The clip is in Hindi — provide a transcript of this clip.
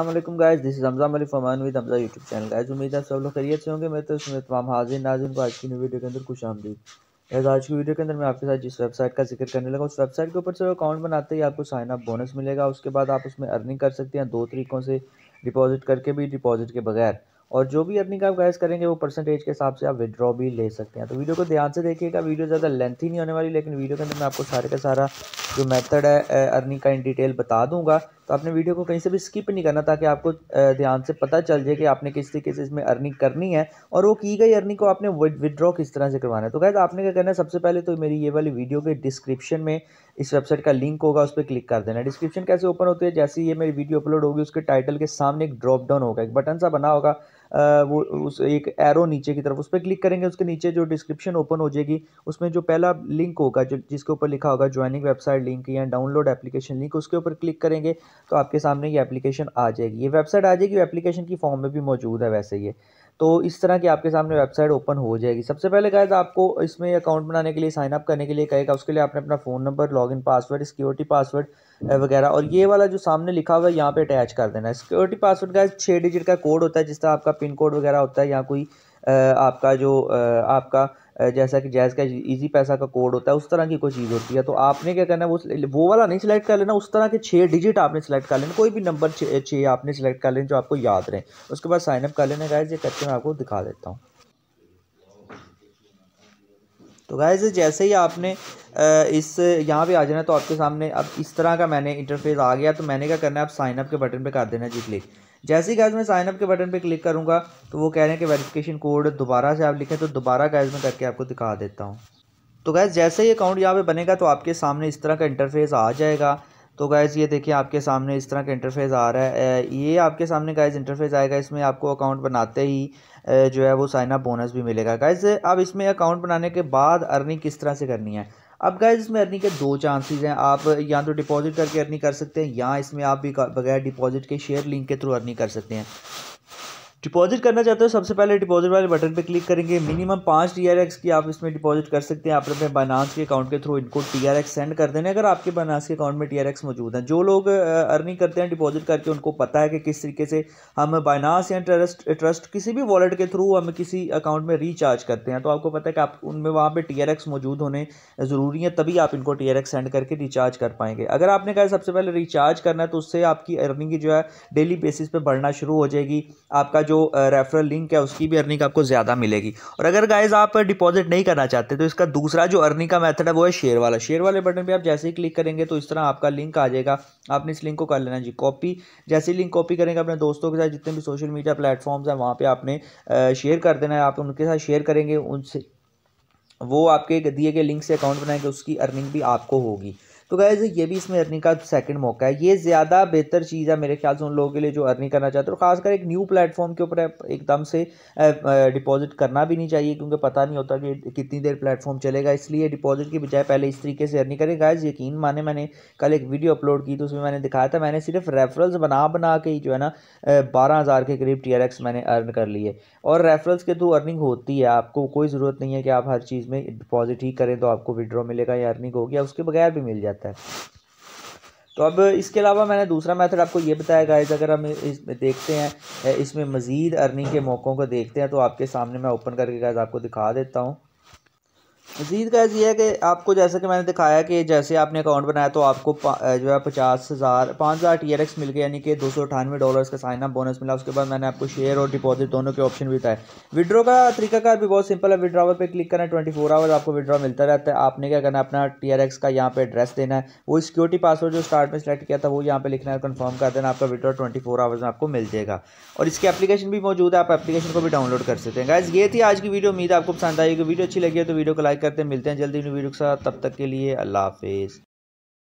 अल्लाम guys this is Hamza Malik फमान with Hamza YouTube channel guys उम्मीद है सब लोग खरीद से होंगे मैं तो उसमें तमाम हाजिर नाजिन को आज की नई वीडियो के अंदर खुश आमदी एज आज की वीडियो के अंदर मैं आपके साथ जिस वेबसाइट का जिक्र करने लगा उस वेबसाइट के ऊपर से अकाउंट बनाते ही आपको साइन अप बोनस मिलेगा उसके बाद आप उसमें अर्निंग कर सकते हैं दो तरीक़ों से डिपॉजिट करके भी डिपॉजिट के बगैर और जो भी अर्निंग आप गैस करेंगे वो परसेंटेज के हिसाब से आप विद्रॉ भी ले सकते हैं तो वीडियो को ध्यान से देखिएगा वीडियो ज़्यादा लेंथी नहीं होने वाली लेकिन वीडियो के अंदर मैं आपको सारे का सारा जो मेथड है अर्निंग का इन डिटेल बता दूंगा तो आपने वीडियो को कहीं से भी स्किप नहीं करना ताकि आपको ध्यान से पता चल जाए कि आपने किस तरीके से इसमें अर्निंग करनी है और वो की गई अर्निंग को आपने विदड्रॉ किस तरह से करवाना है तो गैस आपने क्या करना है सबसे पहले तो मेरी ये वाली वीडियो के डिस्क्रिप्शन में इस वेबसाइट का लिंक होगा उस पर क्लिक कर देना डिस्क्रिप्शन कैसे ओपन होती है जैसे ये मेरी वीडियो अपलोड होगी उसके टाइटल के सामने एक ड्रॉप डाउन होगा एक बटन सा बना होगा वो उस एक एरो नीचे की तरफ उस पर क्लिक करेंगे उसके नीचे जो डिस्क्रिप्शन ओपन हो जाएगी उसमें जो पहला लिंक होगा जो जिसके ऊपर लिखा होगा ज्वाइनिंग वेबसाइट लिंक या डाउनलोड एप्लीकेशन लिंक उसके ऊपर क्लिक करेंगे तो आपके सामने ये एप्लीकेशन आ जाएगी ये वेबसाइट आ जाएगी एप्लीकेशन की फॉर्म में भी मौजूद है वैसे ये तो इस तरह की आपके सामने वेबसाइट ओपन हो जाएगी सबसे पहले गाइज आपको इसमें अकाउंट बनाने के लिए साइनअप करने के लिए कहेगा उसके लिए आपने अपना phone number login password security password वगैरह और ये वाला जो सामने लिखा हुआ है यहाँ पे अटैच कर देना है सिक्योरिटी पासवर्ड का छः डिजिट का कोड होता है जिस तरह आपका पिन कोड वगैरह होता है या कोई आपका जो आपका जैसा कि जैज़ का इजी पैसा का कोड होता है उस तरह की कोई चीज़ होती है तो आपने क्या करना है वो वो वाला नहीं सिलेक्ट कर लेना उस तरह के छः डिजिट आपने सेलेक्ट कर लेना कोई भी नंबर छः आपने सेलेक्ट कर लेना जो आपको याद रहे उसके बाद साइनअप कर लेना गाइज ये करके मैं आपको दिखा देता हूँ तो गाइज जैसे ही आपने इस यहाँ पे आ जाना तो आपके सामने अब इस तरह का मैंने इंटरफेस आ गया तो मैंने क्या करना है आप साइनअप के बटन पे कर देना जी क्लिक जैसे ही गैस मैं साइनअप के बटन पर क्लिक करूँगा तो वो कह रहे हैं कि वेरीफिकेशन कोड दोबारा से आप लिखें तो दोबारा गैस मैं करके आपको दिखा देता हूँ तो गैस जैसे ही अकाउंट यहाँ पर बनेगा तो आपके सामने इस तरह का इंटरफेस आ जाएगा तो गैज़ ये देखिए आपके सामने इस तरह का इंटरफेस आ रहा है ये आपके सामने गैज़ इंटरफेस आएगा इसमें आपको अकाउंट बनाते ही जो है वो साइन अप बोनस भी मिलेगा गैज़ अब इसमें अकाउंट बनाने के बाद अर्निंग किस तरह से करनी है अब गाइज इसमें अर्निंग के दो चांसेस हैं आप या तो डिपॉजिट करके अर्निंग कर सकते हैं या इसमें आप भी बगैर डिपॉजिट के शेयर लिंक के थ्रू अर्निंग कर सकते हैं डिपॉजिट करना चाहते हो सबसे पहले डिपॉजिट वाले बटन पर क्लिक करेंगे मिनिमम पाँच टी आर एक्स की आप इसमें डिपॉजिट कर सकते हैं आप अपने बनास के अकाउंट के थ्रू इनको टी आर एक्स सेंड कर देने अगर आपके बनास के अकाउंट में टी आर एक्स मौजूद है जो लोग अर्निंग करते हैं डिपॉजिट करके उनको पता है कि किस तरीके से हम बाइनास या ट्रस्ट ट्रस्ट किसी भी वॉलेट के थ्रू हम किसी अकाउंट में रिचार्ज करते हैं तो आपको पता है कि आप उनमें वहाँ पर टी आर एक्स मौजूद होने ज़रूरी है तभी आप इनको टी आर एक्स सेंड करके रिचार्ज कर पाएंगे अगर आपने कहा सबसे पहले रिचार्ज करना है तो उससे आपकी अर्निंग जो है डेली बेसिस पर बढ़ना शुरू हो जाएगी आपका जो जो रेफरल लिंक है उसकी भी अर्निंग आपको ज़्यादा मिलेगी और अगर गाइज आप डिपॉजिट नहीं करना चाहते तो इसका दूसरा जो अर्निंग का मेथड है वो है शेयर वाला शेयर वाले बटन पर आप जैसे ही क्लिक करेंगे तो इस तरह आपका लिंक आ जाएगा आपने इस लिंक को कर लेना जी कॉपी जैसे ही लिंक कॉपी करेंगे अपने दोस्तों के साथ जितने भी सोशल मीडिया प्लेटफॉर्म्स हैं वहाँ पर आपने शेयर कर देना है आप उनके साथ शेयर करेंगे उनसे वो आपके दिए गए लिंक से अकाउंट बनाएंगे उसकी अर्निंग भी आपको होगी तो गाइज ये भी इसमें अर्निंग का सेकंड मौका है ये ज़्यादा बेहतर चीज़ है मेरे ख्याल से उन लोगों के लिए जो अर्निंग करना चाहते हो खासकर एक न्यू प्लेटफॉर्म के ऊपर एकदम से डिपॉजिट करना भी नहीं चाहिए क्योंकि पता नहीं होता कि कितनी देर प्लेटफॉर्म चलेगा इसलिए डिपॉजिट की बजाय पहले इस तरीके से अर्निंग करें गाइज यकीन माने मैंने कल एक वीडियो अपलोड की तो उसमें मैंने दिखाया था मैंने सिर्फ रेफरल्स बना बना के जो है ना बारह हज़ार के करीब टी मैंने अर्न कर लिए और रेफरल्स के थ्रू अर्निंग होती है आपको कोई ज़रूरत नहीं है कि आप हर चीज़ में डिपॉजिट ही करें तो आपको विड्रॉ मिलेगा या अर्निंग होगी उसके बगैर भी मिल जाए जाता है तो अब इसके अलावा मैंने दूसरा मेथड आपको ये बताया गाइज अगर हम इसमें देखते हैं इसमें मज़ीद अर्निंग के मौक़ों को देखते हैं तो आपके सामने मैं ओपन करके गाइज आपको दिखा देता हूँ मज़ीद का ये है कि आपको जैसा कि मैंने दिखाया कि जैसे आपने अकाउंट बनाया तो आपको जो है पचास हज़ार पाँच हज़ार टी आर एक्स मिल गए यानी कि दो सौ अठानवे डॉलर्स का साइन अप बोनस मिला उसके बाद मैंने आपको शेयर और डिपॉजिट दोनों के ऑप्शन भी बताए विड्रो का तरीकाकार भी बहुत सिंपल है विड्रावल पर क्लिक करना ट्वेंटी फोर आवर्स आपको विड्रॉ मिलता रहता है आपने क्या करना अपना टी आर एक्स का यहाँ पर एड्रेस देना है वो सिक्योरिटी पासवर्ड जो स्टार्ट में सेलेक्ट किया था वो यहाँ पर लिखना है कन्फर्म कर देना आपका विड्रॉ ट्वेंटी फोर आवर्स में आपको मिल जाएगा और इसकी एप्लीकेशन भी मौजूद है आप एप्लीकेशन को भी डाउनलोड कर सकते हैं गाइज ये थी आज की वीडियो उम्मीद आपको पसंद आई कि वीडियो अच्छी लगी है तो वीडियो को लाइक करते हैं मिलते हैं जल्दी न्यू वीडियो के साथ तब तक के लिए अल्लाह हाफिज़